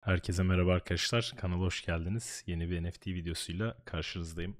Herkese merhaba arkadaşlar. Kanala hoş geldiniz. Yeni bir NFT videosuyla karşınızdayım.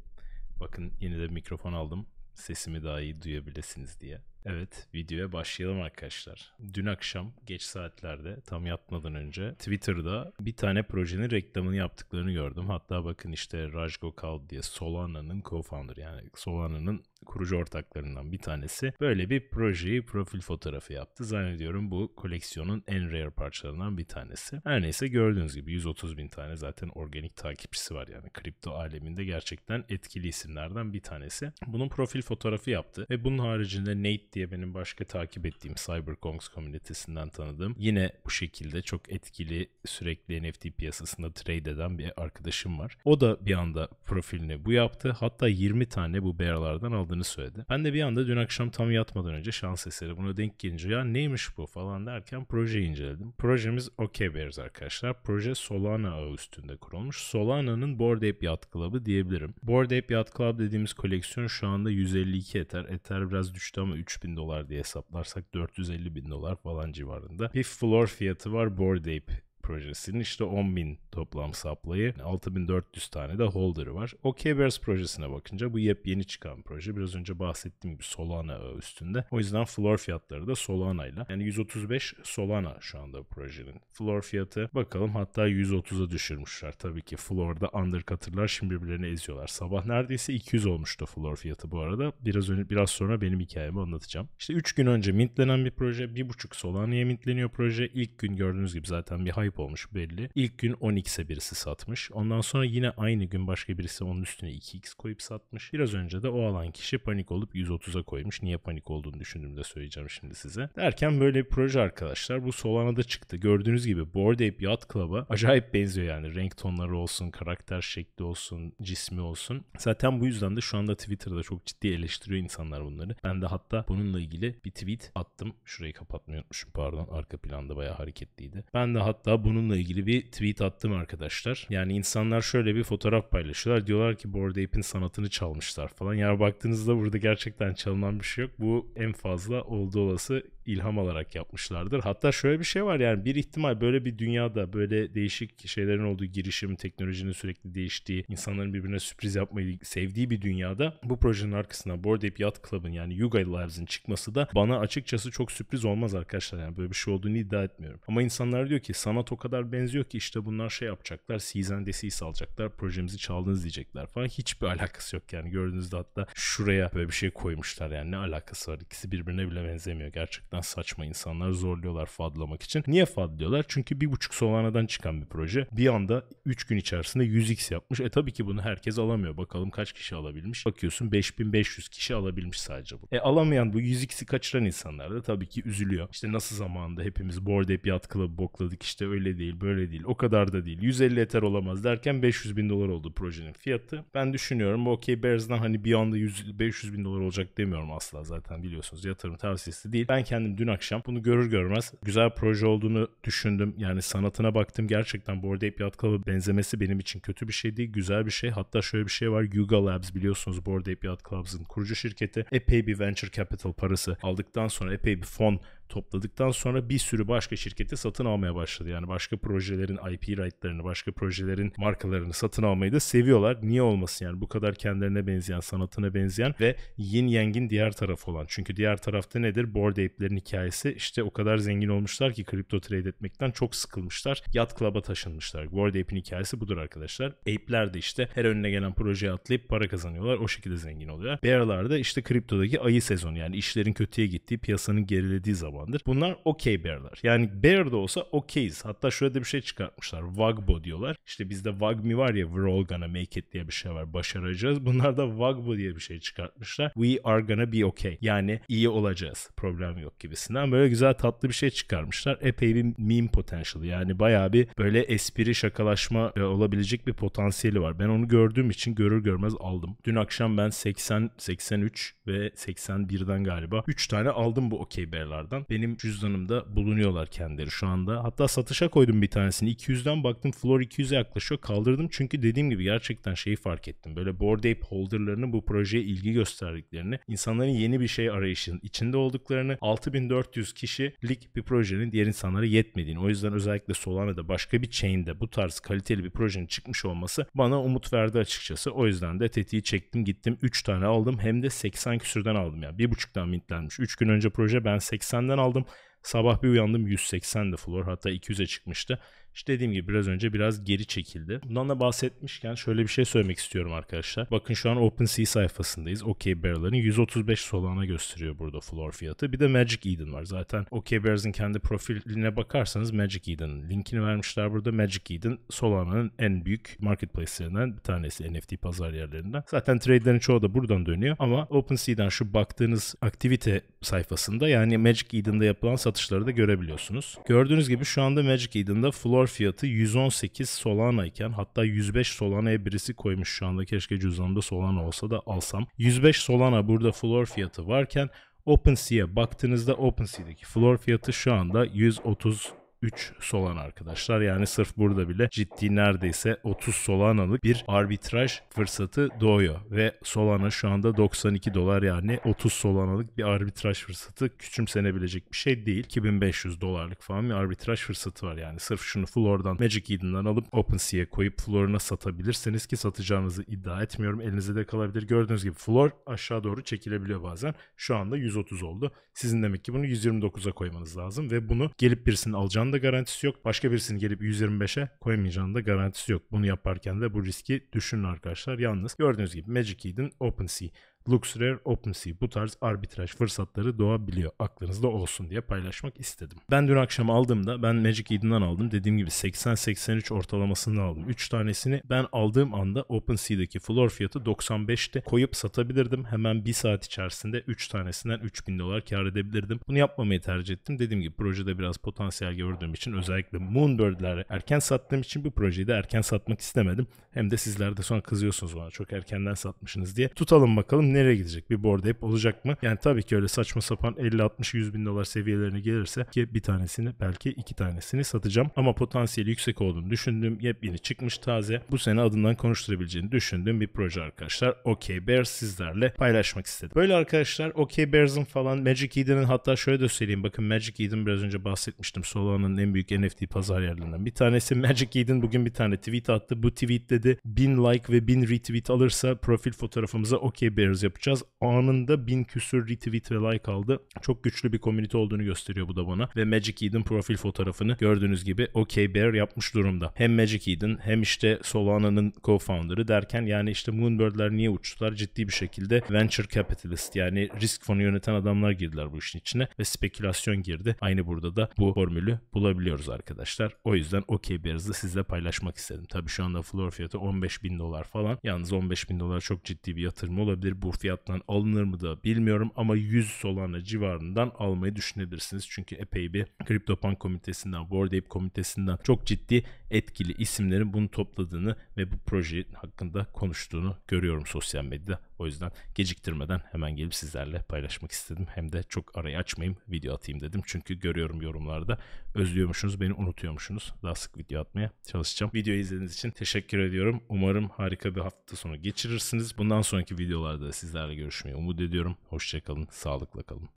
Bakın yeni de mikrofon aldım. Sesimi daha iyi duyabilirsiniz diye. Evet, videoya başlayalım arkadaşlar. Dün akşam geç saatlerde tam yatmadan önce Twitter'da bir tane projenin reklamını yaptıklarını gördüm. Hatta bakın işte Raj Gokal diye Solana'nın co-founder yani Solana'nın kurucu ortaklarından bir tanesi böyle bir projeyi profil fotoğrafı yaptı. Zannediyorum bu koleksiyonun en rare parçalarından bir tanesi. Her neyse gördüğünüz gibi 130 bin tane zaten organik takipçisi var yani kripto aleminde gerçekten etkili isimlerden bir tanesi. Bunun profil fotoğrafı yaptı ve bunun haricinde Nate diye benim başka takip ettiğim Cyberkongs komünitesinden tanıdım. yine bu şekilde çok etkili sürekli NFT piyasasında trade eden bir arkadaşım var. O da bir anda profilini bu yaptı. Hatta 20 tane bu bearlardan aldığını söyledi. Ben de bir anda dün akşam tam yatmadan önce şans eseri buna denk gelince ya neymiş bu falan derken projeyi inceledim. Projemiz OK Bears arkadaşlar. Proje Solana ağı üstünde kurulmuş. Solana'nın Bored Ape Yacht Club'ı diyebilirim. Bored Ape Yacht Club dediğimiz koleksiyon şu anda 152 Ether. Ether biraz düştü ama 3 3000 dolar diye hesaplarsak 450 bin dolar falan civarında. Bir floor fiyatı var Bored Ape projesinin işte 10 bin toplam supply'ı. 6400 tane de holder'ı var. Okeyverse projesine bakınca bu yepyeni çıkan proje. Biraz önce bahsettiğim gibi Solana üstünde. O yüzden floor fiyatları da Solana ile. Yani 135 Solana şu anda projenin. Floor fiyatı bakalım hatta 130'a düşürmüşler. Tabii ki floor'da undercutter'lar şimdi birbirlerini eziyorlar. Sabah neredeyse 200 olmuştu floor fiyatı bu arada. Biraz önce biraz sonra benim hikayemi anlatacağım. İşte 3 gün önce mintlenen bir proje. 1.5 Solana'ya mintleniyor proje. İlk gün gördüğünüz gibi zaten bir hype olmuş belli. İlk gün 12 10x'e birisi satmış. Ondan sonra yine aynı gün başka birisi onun üstüne 2x koyup satmış. Biraz önce de o alan kişi panik olup 130'a koymuş. Niye panik olduğunu de söyleyeceğim şimdi size. Derken böyle bir proje arkadaşlar. Bu Solana'da çıktı. Gördüğünüz gibi Bored Ape Yacht Club'a acayip benziyor yani. Renk tonları olsun, karakter şekli olsun, cismi olsun. Zaten bu yüzden de şu anda Twitter'da çok ciddi eleştiriyor insanlar bunları. Ben de hatta bununla ilgili bir tweet attım. Şurayı kapatmayı unutmuşum pardon. Arka planda bayağı hareketliydi. Ben de hatta bununla ilgili bir tweet attım ettim arkadaşlar. Yani insanlar şöyle bir fotoğraf paylaşıyorlar. Diyorlar ki Bored Ape'in sanatını çalmışlar falan. Yani baktığınızda burada gerçekten çalınan bir şey yok. Bu en fazla oldu olası ilham alarak yapmışlardır. Hatta şöyle bir şey var yani bir ihtimal böyle bir dünyada böyle değişik şeylerin olduğu girişim, teknolojinin sürekli değiştiği, insanların birbirine sürpriz yapmayı sevdiği bir dünyada bu projenin arkasına Bored Ape Yacht Club'ın yani Yuga Lives'in çıkması da bana açıkçası çok sürpriz olmaz arkadaşlar. Yani böyle bir şey olduğunu iddia etmiyorum. Ama insanlar diyor ki sanat o kadar benziyor ki işte bunlar şey yapacaklar. Season DC'si alacaklar. Projemizi çaldınız diyecekler falan. Hiçbir alakası yok yani. Gördüğünüzde hatta şuraya böyle bir şey koymuşlar yani. Ne alakası var? İkisi birbirine bile benzemiyor gerçekten birbirinden saçma insanlar zorluyorlar fadlamak için. Niye fadlıyorlar? Çünkü bir buçuk Solana'dan çıkan bir proje. Bir anda 3 gün içerisinde 100x yapmış. E tabii ki bunu herkes alamıyor. Bakalım kaç kişi alabilmiş. Bakıyorsun 5500 kişi alabilmiş sadece bu. E alamayan bu 100x'i kaçıran insanlar da tabii ki üzülüyor. İşte nasıl zamanında hepimiz Bored Ape Yacht Club'ı bokladık işte öyle değil böyle değil o kadar da değil. 150 eter olamaz derken 500 bin dolar oldu projenin fiyatı. Ben düşünüyorum okey Bears'dan hani bir anda 100, 500 bin dolar olacak demiyorum asla zaten biliyorsunuz yatırım tavsiyesi değil. Ben kendim etkilendim dün akşam. Bunu görür görmez güzel proje olduğunu düşündüm. Yani sanatına baktım gerçekten Bored Ape Yacht Club'a benzemesi benim için kötü bir şey değil. Güzel bir şey. Hatta şöyle bir şey var. Yuga Labs biliyorsunuz Bored Ape Yacht Club'ın kurucu şirketi. Epey bir venture capital parası aldıktan sonra epey bir fon topladıktan sonra bir sürü başka şirketi satın almaya başladı. Yani başka projelerin IP right'larını, başka projelerin markalarını satın almayı da seviyorlar. Niye olmasın yani bu kadar kendilerine benzeyen, sanatına benzeyen ve yin yang'in diğer tarafı olan. Çünkü diğer tarafta nedir? Bored Ape'lerin hikayesi İşte o kadar zengin olmuşlar ki kripto trade etmekten çok sıkılmışlar. Yacht Club'a taşınmışlar. Bored Ape'in hikayesi budur arkadaşlar. Ape'ler de işte her önüne gelen projeye atlayıp para kazanıyorlar. O şekilde zengin oluyor. Bear'lar da işte kriptodaki ayı sezonu yani işlerin kötüye gittiği, piyasanın gerilediği zaman falandır. Bunlar okey bear'lar. Yani bear da olsa okeyiz. Hatta şöyle de bir şey çıkartmışlar. Wagbo diyorlar. İşte bizde Wagmi var ya we're all gonna make it diye bir şey var. Başaracağız. Bunlar da Wagbo diye bir şey çıkartmışlar. We are gonna be okay. Yani iyi olacağız. Problem yok gibisinden. Böyle güzel tatlı bir şey çıkarmışlar. Epey bir meme potential. Yani bayağı bir böyle espri şakalaşma e, olabilecek bir potansiyeli var. Ben onu gördüğüm için görür görmez aldım. Dün akşam ben 80, 83 ve 81'den galiba 3 tane aldım bu okey bear'lardan benim cüzdanımda bulunuyorlar kendileri şu anda. Hatta satışa koydum bir tanesini. 200'den baktım floor 200'e yaklaşıyor. Kaldırdım çünkü dediğim gibi gerçekten şeyi fark ettim. Böyle board ape holderlarının bu projeye ilgi gösterdiklerini, insanların yeni bir şey arayışının içinde olduklarını, 6400 kişilik bir projenin diğer insanlara yetmediğini. O yüzden özellikle Solana'da başka bir chain'de bu tarz kaliteli bir projenin çıkmış olması bana umut verdi açıkçası. O yüzden de tetiği çektim gittim 3 tane aldım hem de 80 küsürden aldım ya yani. 1.5'dan mintlenmiş. 3 gün önce proje ben 80'den aldım. Sabah bir uyandım 180'di floor hatta 200'e çıkmıştı. İşte dediğim gibi biraz önce biraz geri çekildi. Bundan da bahsetmişken şöyle bir şey söylemek istiyorum arkadaşlar. Bakın şu an OpenSea sayfasındayız. OK Bear'ların 135 Solana gösteriyor burada floor fiyatı. Bir de Magic Eden var. Zaten OK Bears'ın kendi profiline bakarsanız Magic Eden'ın linkini vermişler burada. Magic Eden Solana'nın en büyük marketplace'lerinden bir tanesi NFT pazar yerlerinden. Zaten trade'lerin çoğu da buradan dönüyor ama OpenSea'dan şu baktığınız aktivite sayfasında yani Magic Eden'da yapılan satışları da görebiliyorsunuz. Gördüğünüz gibi şu anda Magic Eden'da floor dolar fiyatı 118 Solana iken hatta 105 Solana'ya birisi koymuş şu anda keşke cüzdanımda Solana olsa da alsam. 105 Solana burada floor fiyatı varken OpenSea'ye baktığınızda OpenSea'deki floor fiyatı şu anda 130 3 solan arkadaşlar. Yani sırf burada bile ciddi neredeyse 30 solanalık bir arbitraj fırsatı doğuyor. Ve solana şu anda 92 dolar yani 30 solanalık bir arbitraj fırsatı küçümsenebilecek bir şey değil. 2500 dolarlık falan bir arbitraj fırsatı var yani. Sırf şunu Floor'dan Magic Eden'dan alıp OpenSea'ye koyup Floor'una satabilirsiniz ki satacağınızı iddia etmiyorum. Elinizde de kalabilir. Gördüğünüz gibi Floor aşağı doğru çekilebiliyor bazen. Şu anda 130 oldu. Sizin demek ki bunu 129'a koymanız lazım ve bunu gelip birisinin alacağını da garantisi yok. Başka birisini gelip 125'e koymayacağında garantisi yok. Bunu yaparken de bu riski düşünün arkadaşlar. Yalnız gördüğünüz gibi Magic Eden OpenSea LuxRare, OpenSea bu tarz arbitraj fırsatları doğabiliyor. Aklınızda olsun diye paylaşmak istedim. Ben dün akşam aldığımda ben Magic Eden'den aldım. Dediğim gibi 80-83 ortalamasını aldım. 3 tanesini ben aldığım anda OpenSea'deki floor fiyatı 95'ti. Koyup satabilirdim. Hemen 1 saat içerisinde 3 tanesinden 3000 dolar kar edebilirdim. Bunu yapmamayı tercih ettim. Dediğim gibi projede biraz potansiyel gördüğüm için özellikle Moonbird'lere erken sattığım için bu projeyi de erken satmak istemedim. Hem de sizler de sonra kızıyorsunuz bana çok erkenden satmışsınız diye. Tutalım bakalım nereye gidecek? Bir board ape olacak mı? Yani tabii ki öyle saçma sapan 50-60-100 bin dolar seviyelerine gelirse ki bir tanesini belki iki tanesini satacağım. Ama potansiyeli yüksek olduğunu düşündüğüm yepyeni çıkmış taze. Bu sene adından konuşturabileceğini düşündüğüm bir proje arkadaşlar. OK Bears sizlerle paylaşmak istedim. Böyle arkadaşlar OK Bears'ın falan Magic Eden'in hatta şöyle de söyleyeyim. Bakın Magic Eden biraz önce bahsetmiştim. Solana'nın en büyük NFT pazar yerlerinden bir tanesi. Magic Eden bugün bir tane tweet attı. Bu tweet dedi 1000 like ve 1000 retweet alırsa profil fotoğrafımıza OK Bears analiz yapacağız. Anında bin küsür retweet ve like aldı. Çok güçlü bir komünite olduğunu gösteriyor bu da bana. Ve Magic Eden profil fotoğrafını gördüğünüz gibi OK Bear yapmış durumda. Hem Magic Eden hem işte Solana'nın co-founder'ı derken yani işte Moonbird'ler niye uçtular? Ciddi bir şekilde venture capitalist yani risk fonu yöneten adamlar girdiler bu işin içine ve spekülasyon girdi. Aynı burada da bu formülü bulabiliyoruz arkadaşlar. O yüzden OK Bears'ı sizle paylaşmak istedim. Tabii şu anda floor fiyatı 15 bin dolar falan. Yalnız 15 bin dolar çok ciddi bir yatırım olabilir. Bu kur fiyattan alınır mı da bilmiyorum ama 100 Solana civarından almayı düşünebilirsiniz. Çünkü epey bir CryptoPunk komitesinden, Bored Ape komitesinden çok ciddi etkili isimlerin bunu topladığını ve bu proje hakkında konuştuğunu görüyorum sosyal medyada. O yüzden geciktirmeden hemen gelip sizlerle paylaşmak istedim. Hem de çok arayı açmayayım video atayım dedim. Çünkü görüyorum yorumlarda özlüyormuşsunuz beni unutuyormuşsunuz. Daha sık video atmaya çalışacağım. Videoyu izlediğiniz için teşekkür ediyorum. Umarım harika bir hafta sonu geçirirsiniz. Bundan sonraki videolarda sizlerle görüşmeyi umut ediyorum. Hoşçakalın, sağlıkla kalın.